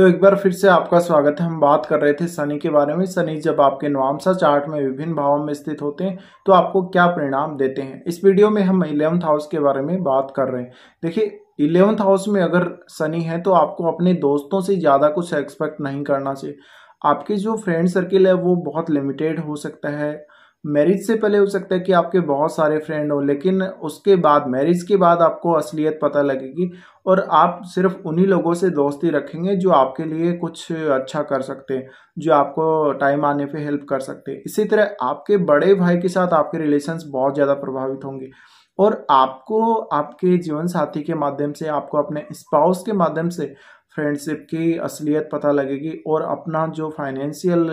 तो एक बार फिर से आपका स्वागत है हम बात कर रहे थे शनि के बारे में शनि जब आपके नवामसा चार्ट में विभिन्न भावों में स्थित होते हैं तो आपको क्या परिणाम देते हैं इस वीडियो में हम इलेवंथ हाउस के बारे में बात कर रहे हैं देखिए इलेवंथ हाउस में अगर शनि है तो आपको अपने दोस्तों से ज़्यादा कुछ एक्सपेक्ट नहीं करना चाहिए आपके जो फ्रेंड सर्किल है वो बहुत लिमिटेड हो सकता है मैरिज से पहले हो सकता है कि आपके बहुत सारे फ्रेंड हो लेकिन उसके बाद मैरिज के बाद आपको असलियत पता लगेगी और आप सिर्फ उन्हीं लोगों से दोस्ती रखेंगे जो आपके लिए कुछ अच्छा कर सकते हैं जो आपको टाइम आने पे हेल्प कर सकते हैं इसी तरह आपके बड़े भाई के साथ आपके रिलेशंस बहुत ज़्यादा प्रभावित होंगे और आपको आपके जीवन साथी के माध्यम से आपको अपने स्पाउस के माध्यम से फ्रेंडशिप की असलियत पता लगेगी और अपना जो फाइनेंशियल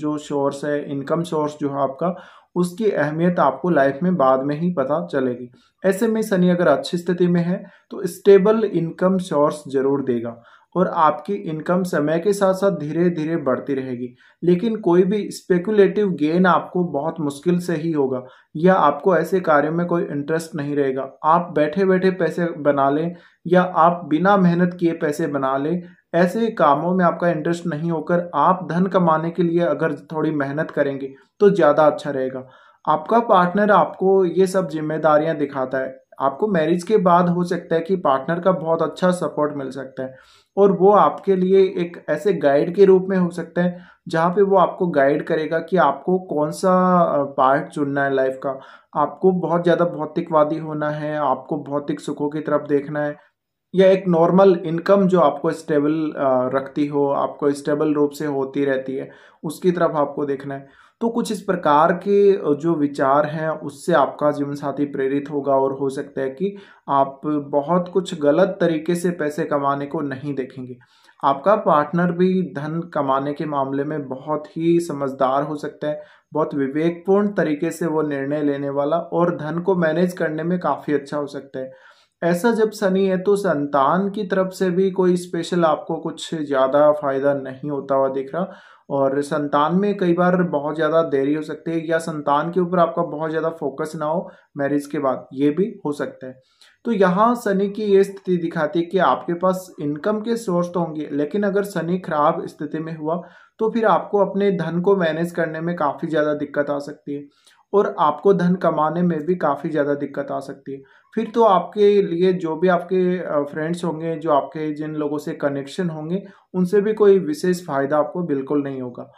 जो सोर्स है इनकम सोर्स जो है आपका उसकी अहमियत आपको लाइफ में बाद में ही पता चलेगी ऐसे में शनि अगर अच्छी स्थिति में है तो स्टेबल इनकम सोर्स जरूर देगा और आपकी इनकम समय के साथ साथ धीरे धीरे बढ़ती रहेगी लेकिन कोई भी स्पेकुलेटिव गेन आपको बहुत मुश्किल से ही होगा या आपको ऐसे कार्यों में कोई इंटरेस्ट नहीं रहेगा आप बैठे बैठे पैसे बना लें या आप बिना मेहनत किए पैसे बना लें ऐसे कामों में आपका इंटरेस्ट नहीं होकर आप धन कमाने के लिए अगर थोड़ी मेहनत करेंगे तो ज़्यादा अच्छा रहेगा आपका पार्टनर आपको ये सब जिम्मेदारियां दिखाता है आपको मैरिज के बाद हो सकता है कि पार्टनर का बहुत अच्छा सपोर्ट मिल सकता है और वो आपके लिए एक ऐसे गाइड के रूप में हो सकता है जहाँ पे वो आपको गाइड करेगा कि आपको कौन सा पार्ट चुनना है लाइफ का आपको बहुत ज़्यादा भौतिकवादी होना है आपको भौतिक सुखों की तरफ देखना है या एक नॉर्मल इनकम जो आपको स्टेबल रखती हो आपको स्टेबल रूप से होती रहती है उसकी तरफ आपको देखना है तो कुछ इस प्रकार के जो विचार हैं उससे आपका जीवन साथी प्रेरित होगा और हो सकता है कि आप बहुत कुछ गलत तरीके से पैसे कमाने को नहीं देखेंगे आपका पार्टनर भी धन कमाने के मामले में बहुत ही समझदार हो सकता है बहुत विवेकपूर्ण तरीके से वो निर्णय लेने वाला और धन को मैनेज करने में काफ़ी अच्छा हो सकता है ऐसा जब शनि है तो संतान की तरफ से भी कोई स्पेशल आपको कुछ ज़्यादा फायदा नहीं होता हुआ दिख रहा और संतान में कई बार बहुत ज़्यादा देरी हो सकती है या संतान के ऊपर आपका बहुत ज़्यादा फोकस ना हो मैरिज के बाद ये भी हो सकता है तो यहाँ शनि की ये स्थिति दिखाती है कि आपके पास इनकम के सोर्स तो होंगे लेकिन अगर शनि खराब स्थिति में हुआ तो फिर आपको अपने धन को मैनेज करने में काफ़ी ज़्यादा दिक्कत आ सकती है और आपको धन कमाने में भी काफ़ी ज़्यादा दिक्कत आ सकती है फिर तो आपके लिए जो भी आपके फ्रेंड्स होंगे जो आपके जिन लोगों से कनेक्शन होंगे उनसे भी कोई विशेष फ़ायदा आपको बिल्कुल नहीं होगा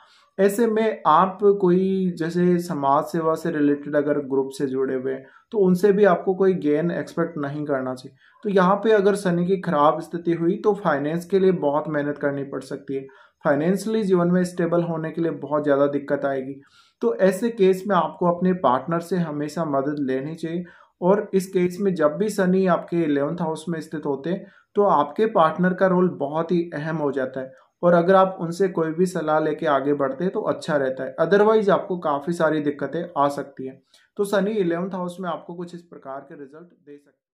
ऐसे में आप कोई जैसे समाज सेवा से रिलेटेड अगर ग्रुप से जुड़े हुए तो उनसे भी आपको कोई गेन एक्सपेक्ट नहीं करना चाहिए तो यहाँ पे अगर शनि की खराब स्थिति हुई तो फाइनेंस के लिए बहुत मेहनत करनी पड़ सकती है फाइनेंशियली जीवन में स्टेबल होने के लिए बहुत ज़्यादा दिक्कत आएगी तो ऐसे केस में आपको अपने पार्टनर से हमेशा मदद लेनी चाहिए और इस केस में जब भी सनी आपके इलेवंथ हाउस में स्थित होते हैं तो आपके पार्टनर का रोल बहुत ही अहम हो जाता है और अगर आप उनसे कोई भी सलाह लेके आगे बढ़ते हैं तो अच्छा रहता है अदरवाइज आपको काफ़ी सारी दिक्कतें आ सकती हैं तो सनी इलेवंथ हाउस में आपको कुछ इस प्रकार के रिजल्ट दे सकते हैं